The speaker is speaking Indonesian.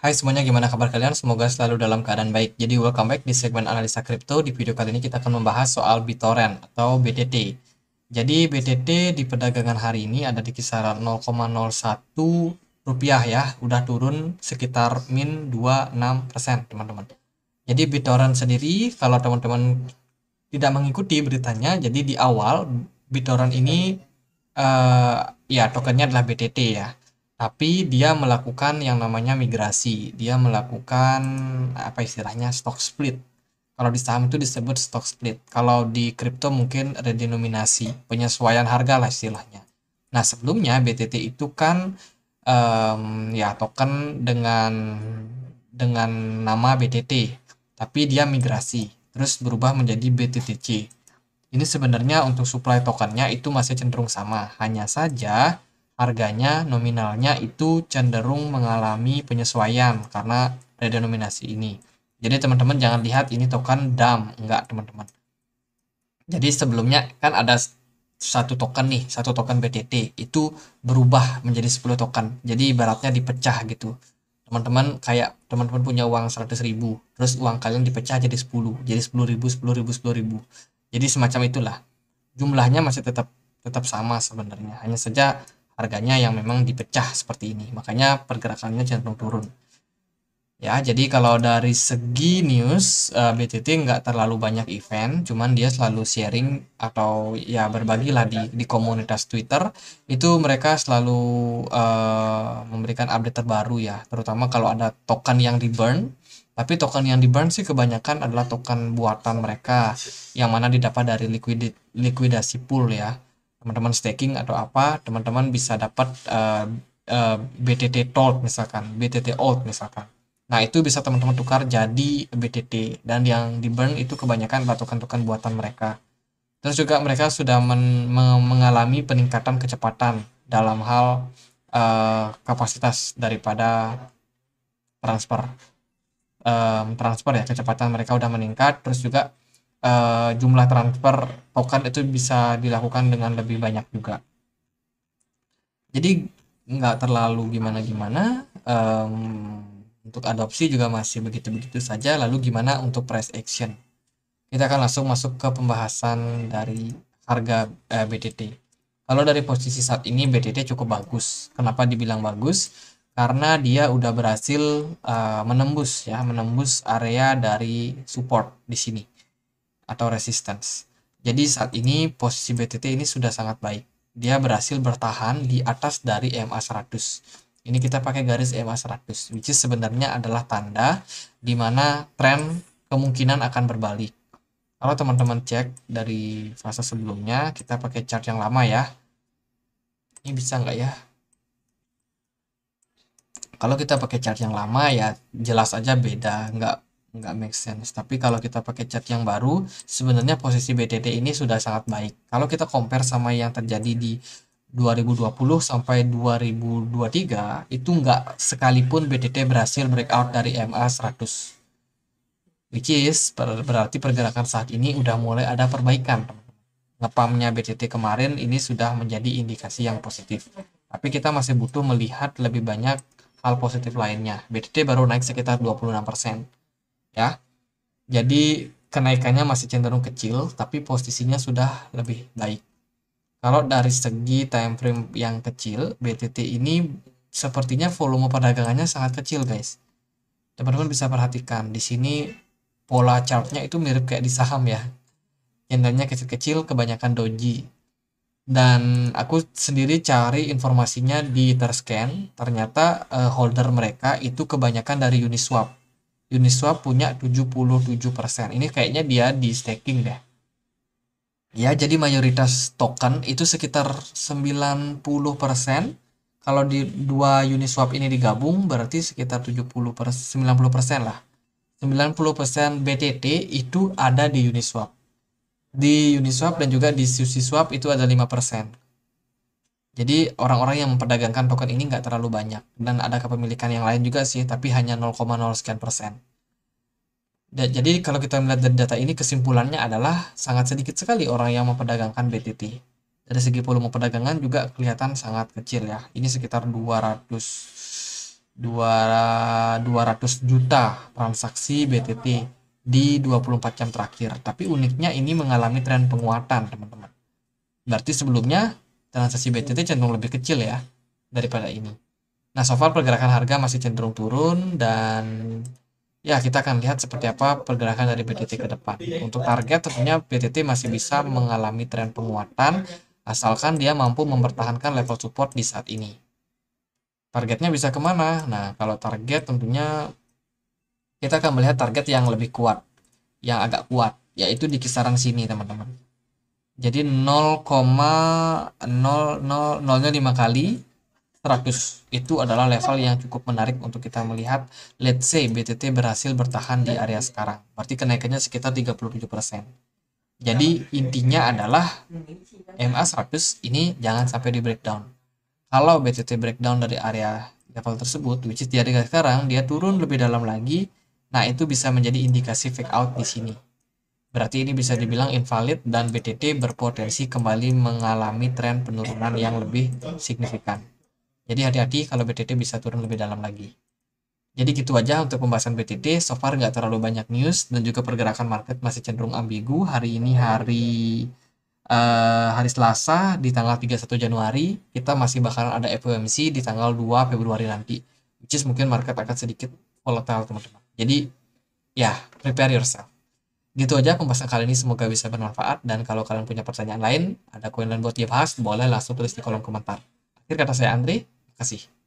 Hai semuanya, gimana kabar kalian? Semoga selalu dalam keadaan baik. Jadi welcome back di segmen analisa kripto. Di video kali ini kita akan membahas soal BitTorrent atau BTT. Jadi BTT di perdagangan hari ini ada di kisaran 0,01 rupiah ya, udah turun sekitar min 26% teman-teman. Jadi BitTorrent sendiri kalau teman-teman tidak mengikuti beritanya, jadi di awal BitTorrent ini uh, ya tokennya adalah BTT ya tapi dia melakukan yang namanya migrasi. Dia melakukan apa istilahnya stock split. Kalau di saham itu disebut stock split. Kalau di crypto mungkin redenominasi, penyesuaian harga lah istilahnya. Nah, sebelumnya BTT itu kan um, ya token dengan dengan nama BTT, tapi dia migrasi terus berubah menjadi BTTC. Ini sebenarnya untuk supply tokennya itu masih cenderung sama, hanya saja harganya nominalnya itu cenderung mengalami penyesuaian karena redenominasi ini. Jadi teman-teman jangan lihat ini token dam, enggak teman-teman. Jadi sebelumnya kan ada satu token nih, satu token BTT itu berubah menjadi 10 token. Jadi ibaratnya dipecah gitu. Teman-teman kayak teman-teman punya uang 100.000, terus uang kalian dipecah jadi 10, jadi 10 ribu, 10 10 Jadi semacam itulah. Jumlahnya masih tetap tetap sama sebenarnya, hanya saja harganya yang memang dipecah seperti ini makanya pergerakannya cenderung turun ya jadi kalau dari segi news uh, eh, BTT nggak terlalu banyak event cuman dia selalu sharing atau ya berbagi lah di, di komunitas Twitter itu mereka selalu uh, memberikan update terbaru ya terutama kalau ada token yang di burn tapi token yang di burn sih kebanyakan adalah token buatan mereka yang mana didapat dari liquid, likuidasi pool ya teman-teman staking atau apa teman-teman bisa dapat uh, eh, uh, eh, BTT told misalkan BTT old misalkan nah itu bisa teman-teman tukar jadi BTT dan yang di burn itu kebanyakan adalah token buatan mereka terus juga mereka sudah men mengalami peningkatan kecepatan dalam hal uh, kapasitas daripada transfer um, transfer ya kecepatan mereka udah meningkat terus juga uh, jumlah transfer token itu bisa dilakukan dengan lebih banyak juga. Jadi nggak terlalu gimana-gimana um, untuk adopsi juga masih begitu-begitu saja. Lalu gimana untuk price action? Kita akan langsung masuk ke pembahasan dari harga eh, BTT. Kalau dari posisi saat ini BTT cukup bagus. Kenapa dibilang bagus? Karena dia udah berhasil uh, menembus ya, menembus area dari support di sini atau resistance. Jadi saat ini posisi BTT ini sudah sangat baik. Dia berhasil bertahan di atas dari MA 100. Ini kita pakai garis MA 100, which is sebenarnya adalah tanda di mana tren kemungkinan akan berbalik. Kalau teman-teman cek dari fase sebelumnya, kita pakai chart yang lama ya. Ini bisa nggak ya? Kalau kita pakai chart yang lama ya jelas aja beda, nggak nggak make sense. Tapi kalau kita pakai cat yang baru, sebenarnya posisi BTT ini sudah sangat baik. Kalau kita compare sama yang terjadi di 2020 sampai 2023 itu nggak sekalipun BTT berhasil breakout dari MA 100 which is berarti pergerakan saat ini udah mulai ada perbaikan ngepamnya BTT kemarin ini sudah menjadi indikasi yang positif tapi kita masih butuh melihat lebih banyak hal positif lainnya BTT baru naik sekitar 26% ya. Jadi kenaikannya masih cenderung kecil tapi posisinya sudah lebih baik. Kalau dari segi time frame yang kecil, BTT ini sepertinya volume perdagangannya sangat kecil, guys. Teman-teman bisa perhatikan di sini pola chartnya itu mirip kayak di saham ya. Cendanya kecil-kecil kebanyakan doji. Dan aku sendiri cari informasinya di Terscan, ternyata uh, holder mereka itu kebanyakan dari Uniswap Uniswap punya 77%. Ini kayaknya dia di staking deh. Ya, jadi mayoritas token itu sekitar 90%. Kalau di dua Uniswap ini digabung berarti sekitar 70 90% lah. 90% BTT itu ada di Uniswap. Di Uniswap dan juga di SushiSwap itu ada 5%. Jadi orang-orang yang memperdagangkan token ini nggak terlalu banyak dan ada kepemilikan yang lain juga sih, tapi hanya 0,0 sekian persen. jadi kalau kita melihat dari data ini kesimpulannya adalah sangat sedikit sekali orang yang memperdagangkan BTT. Dari segi volume perdagangan juga kelihatan sangat kecil ya. Ini sekitar 200 200 juta transaksi BTT di 24 jam terakhir. Tapi uniknya ini mengalami tren penguatan, teman-teman. Berarti sebelumnya transaksi BTT cenderung lebih kecil ya daripada ini. Nah, so far pergerakan harga masih cenderung turun dan ya kita akan lihat seperti apa pergerakan dari BTT ke depan. Untuk target tentunya BTT masih bisa mengalami tren penguatan asalkan dia mampu mempertahankan level support di saat ini. Targetnya bisa kemana? Nah, kalau target tentunya kita akan melihat target yang lebih kuat, yang agak kuat, yaitu di kisaran sini teman-teman. Jadi 0,000-nya 5 kali 100 itu adalah level yang cukup menarik untuk kita melihat let's say BTT berhasil bertahan di area sekarang. Berarti kenaikannya sekitar 37%. Jadi intinya adalah MA 100 ini jangan sampai di breakdown. Kalau BTT breakdown dari area level tersebut, which is di area sekarang, dia turun lebih dalam lagi, nah itu bisa menjadi indikasi fake out di sini. Berarti ini bisa dibilang invalid dan BTT berpotensi kembali mengalami tren penurunan yang lebih signifikan. Jadi hati-hati kalau BTT bisa turun lebih dalam lagi. Jadi gitu aja untuk pembahasan BTT, so far nggak terlalu banyak news dan juga pergerakan market masih cenderung ambigu. Hari ini hari uh, hari Selasa di tanggal 31 Januari, kita masih bakalan ada FOMC di tanggal 2 Februari nanti. Which is mungkin market akan sedikit volatile teman-teman. Jadi ya, prepare yourself gitu aja pembahasan kali ini semoga bisa bermanfaat dan kalau kalian punya pertanyaan lain ada koin lain buat dibahas boleh langsung tulis di kolom komentar akhir kata saya Andri terima kasih